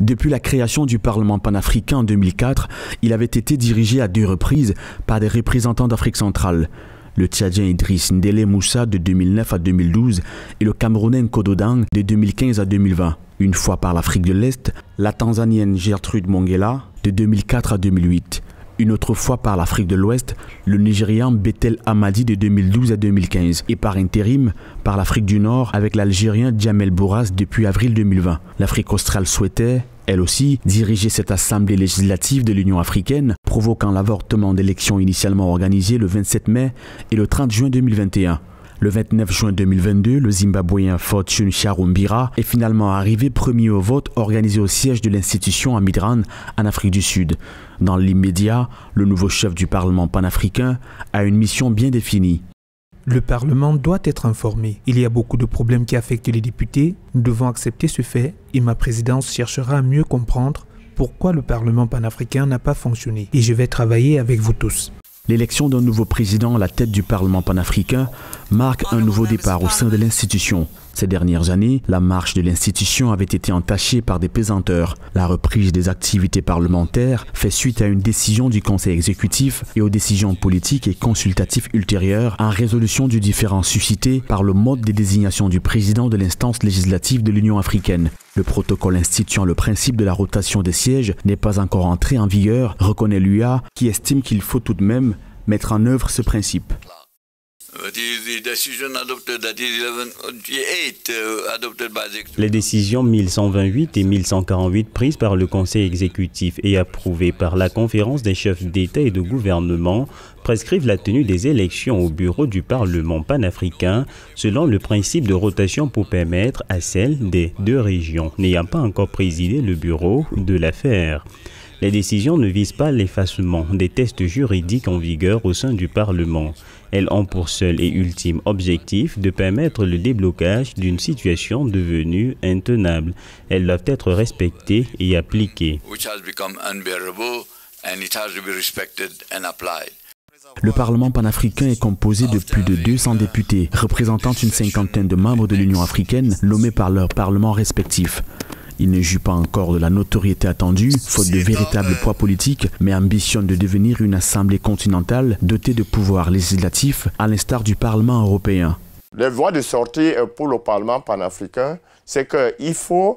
Depuis la création du Parlement panafricain en 2004, il avait été dirigé à deux reprises par des représentants d'Afrique centrale, le Tchadien Idriss Ndele Moussa de 2009 à 2012 et le Camerounais Kododang de 2015 à 2020. Une fois par l'Afrique de l'Est, la Tanzanienne Gertrude Mongela de 2004 à 2008 une autre fois par l'Afrique de l'Ouest, le Nigérian Bethel Hamadi de 2012 à 2015, et par intérim par l'Afrique du Nord avec l'Algérien Djamel Bourras depuis avril 2020. L'Afrique australe souhaitait, elle aussi, diriger cette assemblée législative de l'Union africaine, provoquant l'avortement d'élections initialement organisées le 27 mai et le 30 juin 2021. Le 29 juin 2022, le Zimbabwéen Fortune Charumbira est finalement arrivé premier au vote organisé au siège de l'institution à Midran, en Afrique du Sud. Dans l'immédiat, le nouveau chef du Parlement panafricain a une mission bien définie. Le Parlement doit être informé. Il y a beaucoup de problèmes qui affectent les députés. Nous devons accepter ce fait et ma présidence cherchera à mieux comprendre pourquoi le Parlement panafricain n'a pas fonctionné. Et je vais travailler avec vous tous. L'élection d'un nouveau président à la tête du Parlement panafricain marque un nouveau départ au sein de l'institution. Ces dernières années, la marche de l'institution avait été entachée par des pesanteurs. La reprise des activités parlementaires fait suite à une décision du Conseil exécutif et aux décisions politiques et consultatives ultérieures en résolution du différend suscité par le mode des désignations du président de l'instance législative de l'Union africaine. Le protocole instituant le principe de la rotation des sièges n'est pas encore entré en vigueur, reconnaît l'UA, qui estime qu'il faut tout de même mettre en œuvre ce principe. Les décisions 1128 et 1148 prises par le Conseil exécutif et approuvées par la conférence des chefs d'État et de gouvernement prescrivent la tenue des élections au bureau du Parlement panafricain selon le principe de rotation pour permettre à celle des deux régions n'ayant pas encore présidé le bureau de l'affaire. Les décisions ne visent pas l'effacement des tests juridiques en vigueur au sein du Parlement. Elles ont pour seul et ultime objectif de permettre le déblocage d'une situation devenue intenable. Elles doivent être respectées et appliquées. Le Parlement panafricain est composé de plus de 200 députés, représentant une cinquantaine de membres de l'Union africaine nommés par leurs parlements respectifs. Il ne joue pas encore de la notoriété attendue, faute de véritable euh. poids politique, mais ambitionne de devenir une assemblée continentale dotée de pouvoirs législatifs, à l'instar du Parlement européen. Les voie de sortie euh, pour le Parlement panafricain, c'est qu'il faut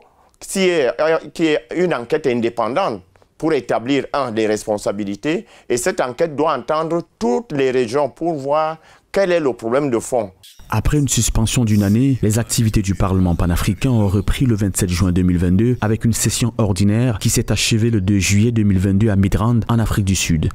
euh, qu'il y ait une enquête indépendante pour établir, un, des responsabilités. Et cette enquête doit entendre toutes les régions pour voir quel est le problème de fond après une suspension d'une année, les activités du Parlement panafricain ont repris le 27 juin 2022 avec une session ordinaire qui s'est achevée le 2 juillet 2022 à Midrand en Afrique du Sud.